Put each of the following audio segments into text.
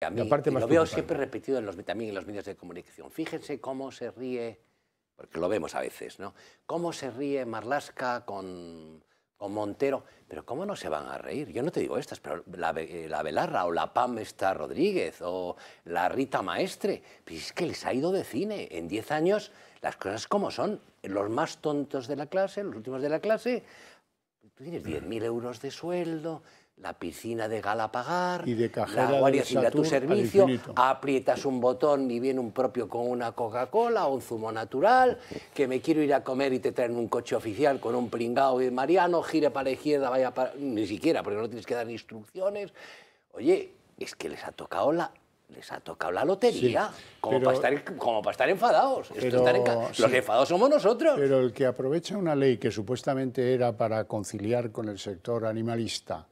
lo veo siempre repetido en los, también en los medios de comunicación. Fíjense cómo se ríe, porque lo vemos a veces, ¿no? Cómo se ríe Marlasca con, Montero. Pero ¿cómo no se van a reír? Yo no te digo estas, pero la, eh, Belarra o la Pam está Rodríguez o la Rita Maestre. Pues es que les ha ido de cine. En 10 años, las cosas como son. Los más tontos de la clase, los últimos de la clase, tú tienes 10.000 euros de sueldo, la piscina de Galapagar, y de la Guardia Civil a tu servicio, aprietas un botón y viene un propio con una Coca-Cola o un zumo natural, que me quiero ir a comer y te traen un coche oficial con un pringao y Mariano, gire para la izquierda, vaya para... Ni siquiera, porque no tienes que dar instrucciones. Oye, es que les ha tocado la... Les ha tocado la lotería, como, para estar, como para estar enfadados. los enfadados somos nosotros. Pero el que aprovecha una ley que supuestamente era para conciliar con el sector animalista,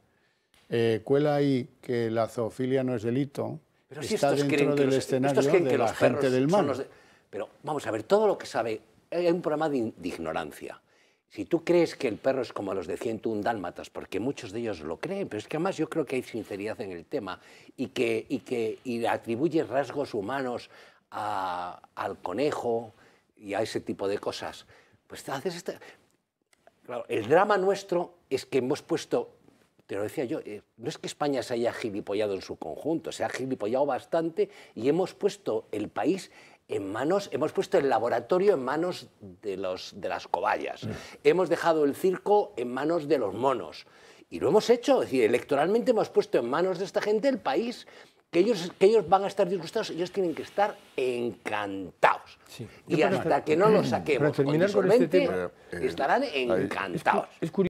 eh, cuela ahí que la zoofilia no es delito, pero si está dentro del los, escenario de que la gente del mal. Pero vamos a ver, todo lo que sabe, hay un problema de, ignorancia. Si tú crees que el perro es como los de 101 dálmatas, porque muchos de ellos lo creen, pero es que además yo creo que hay sinceridad en el tema y que, y que atribuye rasgos humanos al conejo y a ese tipo de cosas, pues te haces este Claro, el drama nuestro es que hemos puesto pero decía yo, eh, no es que España se haya gilipollado en su conjunto, se ha gilipollado bastante y hemos puesto el país en manos, hemos puesto el laboratorio en manos de, los, de las cobayas, mm. hemos dejado el circo en manos de los monos. Y lo hemos hecho, es decir, electoralmente hemos puesto en manos de esta gente el país que ellos, ellos van a estar disgustados, ellos tienen que estar encantados. Y hasta que no lo saquemos con este eh, estarán encantados.